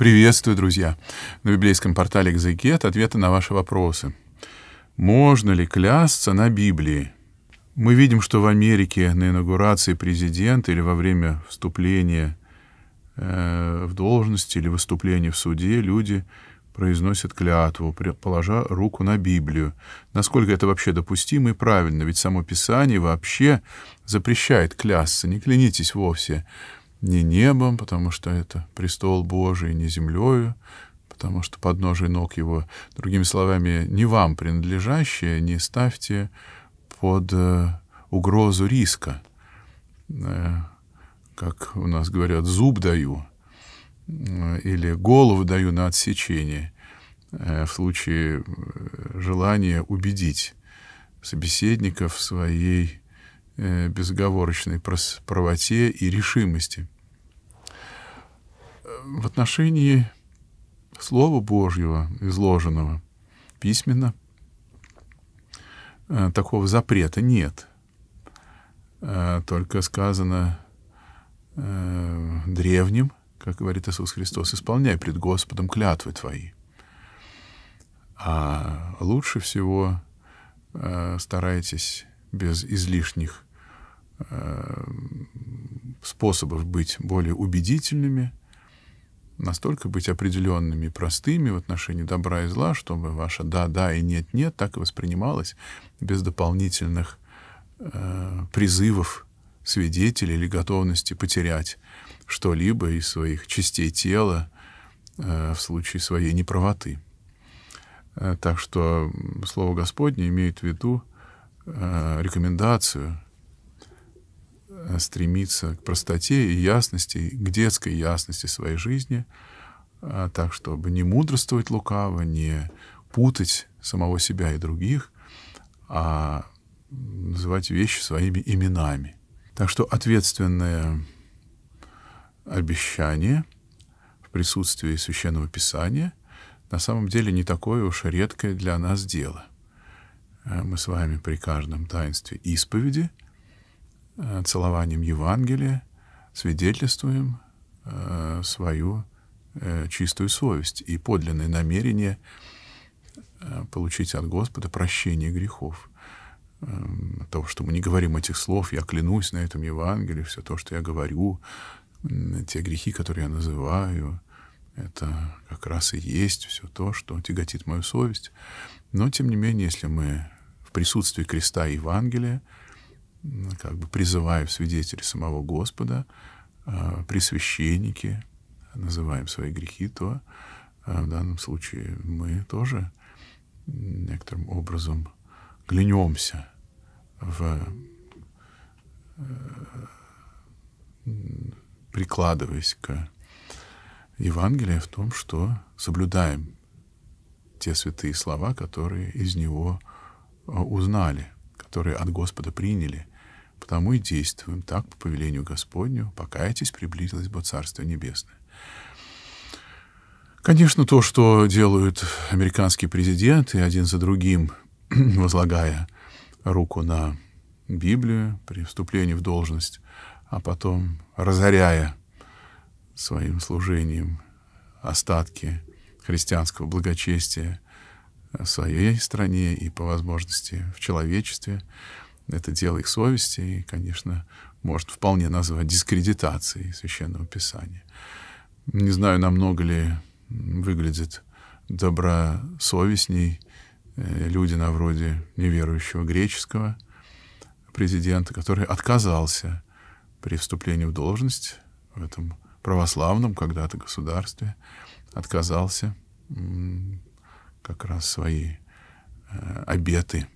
Приветствую, друзья! На библейском портале «Экзегет» ответы на ваши вопросы. Можно ли клясться на Библии? Мы видим, что в Америке на инаугурации президента или во время вступления э, в должность или выступления в суде люди произносят клятву, положа руку на Библию. Насколько это вообще допустимо и правильно, ведь само Писание вообще запрещает клясться, не клянитесь вовсе не небом, потому что это престол Божий, не землею, потому что подножие ног его, другими словами, не вам принадлежащее, не ставьте под э, угрозу риска. Э, как у нас говорят, зуб даю э, или голову даю на отсечение в случае желания убедить собеседников своей Э, безоговорочной правоте и решимости. В отношении Слова Божьего, изложенного письменно, э, такого запрета нет. Э, только сказано древним, как говорит Иисус Христос, исполняй пред Господом клятвы твои. А лучше всего старайтесь без излишних э, способов быть более убедительными, настолько быть определенными и простыми в отношении добра и зла, чтобы ваше «да-да» и «нет-нет» так и воспринималось без дополнительных э, призывов свидетелей или готовности потерять что-либо из своих частей тела э, в случае своей неправоты. Э, так что Слово Господне имеет в виду Э, рекомендацию э, стремиться к простоте и ясности, к детской ясности своей жизни, э, так, чтобы не мудрствовать лукаво, не путать самого себя и других, а называть вещи своими именами. Так что ответственное обещание в присутствии Священного Писания на самом деле не такое уж редкое для нас дело — Э, мы с вами при каждом таинстве исповеди, э, целованием Евангелия свидетельствуем э, свою чистую совесть и подлинное намерение получить от Господа прощение грехов. Эм, то, что мы не говорим этих слов, я клянусь на этом Евангелии, все то, что я говорю, те грехи, которые я называю, это как раз и есть все то, что тяготит мою совесть. Но, тем не менее, если мы в присутствии креста и Евангелия, как бы призывая в свидетели самого Господа, а, при священнике называем свои грехи, то а, в данном случае мы тоже некоторым образом глянемся в э, прикладываясь к Евангелие в том, что соблюдаем те святые слова, которые из него э, узнали, которые от Господа приняли, потому и действуем так по повелению Господню, покайтесь, приблизилось бы Царство Небесное. Конечно, то, что делают американские президенты один за другим, возлагая руку на Библию при вступлении в должность, а потом разоряя своим служением остатки христианского благочестия в своей стране и по возможности в человечестве. Это дело их совести и, конечно, может вполне назвать дискредитацией Священного Писания. Не знаю, намного ли выглядит добросовестней э, люди на вроде неверующего греческого президента, который отказался при вступлении в должность в этом православном когда-то государстве, отказался как раз свои э, обеты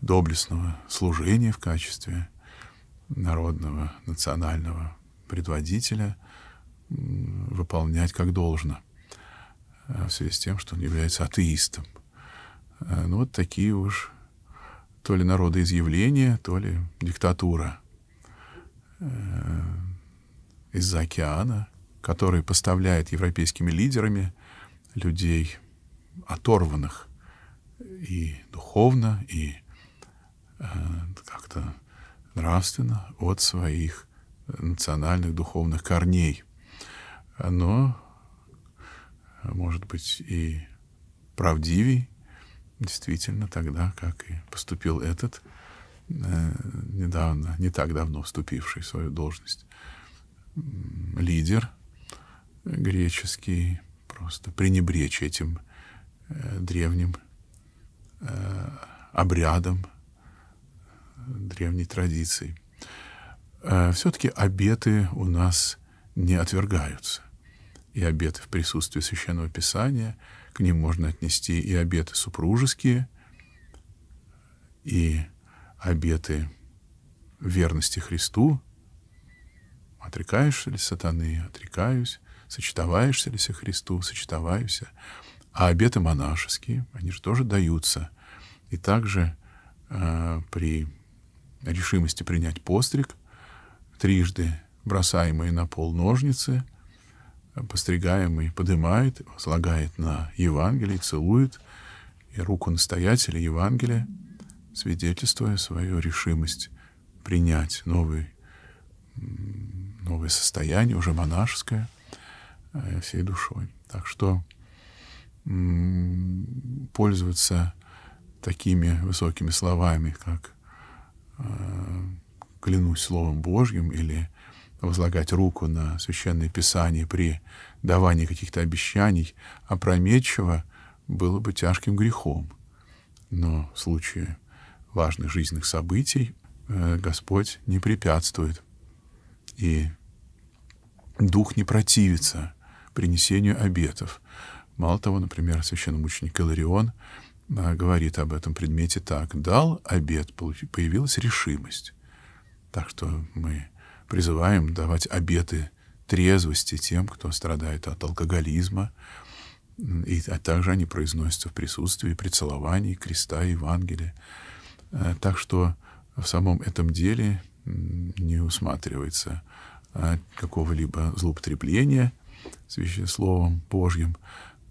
доблестного служения в качестве народного национального предводителя выполнять как должно, э, в связи с тем, что он является атеистом. Э, ну вот такие уж то ли народоизъявления, то ли диктатура из-за океана, который поставляет европейскими лидерами людей оторванных и духовно, и э, как-то нравственно от своих национальных духовных корней. Но, может быть, и правдивей действительно тогда, как и поступил этот, э, недавно, не так давно вступивший в свою должность лидер греческий просто пренебречь этим э, древним э, обрядом, э, древней традицией. Э, все-таки обеты у нас не отвергаются. И обеты в присутствии Священного Писания, к ним можно отнести и обеты супружеские, и обеты верности Христу, Отрекаешься ли сатаны, отрекаюсь, сочетоваешься ли со Христу, сочетоваюся. А обеты монашеские, они же тоже даются. И также э, при решимости принять постриг, трижды бросаемые на пол ножницы, постригаемый поднимает, возлагает на Евангелие, целует, и руку настоятеля Евангелия, свидетельствуя свою решимость принять новый новое состояние, уже монашеское, э, всей душой. Так что пользоваться такими высокими словами, как э, «клянусь Словом Божьим» или возлагать руку на Священное Писание при давании каких-то обещаний опрометчиво было бы тяжким грехом. Но в случае важных жизненных событий э, Господь не препятствует – и дух не противится принесению обетов. Мало того, например, священномученик Иларион а, говорит об этом предмете так. «Дал обет, появилась решимость». Так что мы призываем давать обеты трезвости тем, кто страдает от алкоголизма, и, а также они произносятся в присутствии при целовании креста и Евангелия. Э, так что в самом этом деле не усматривается а какого-либо злоупотребления с веществом Божьим,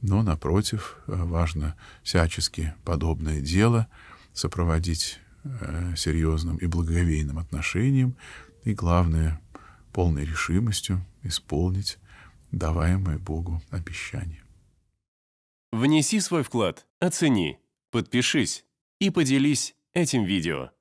но, напротив, э, важно всячески подобное дело сопроводить э, серьезным и благовейным отношением и, главное, полной решимостью исполнить даваемое Богу обещание. Внеси свой вклад, оцени, подпишись и поделись этим видео.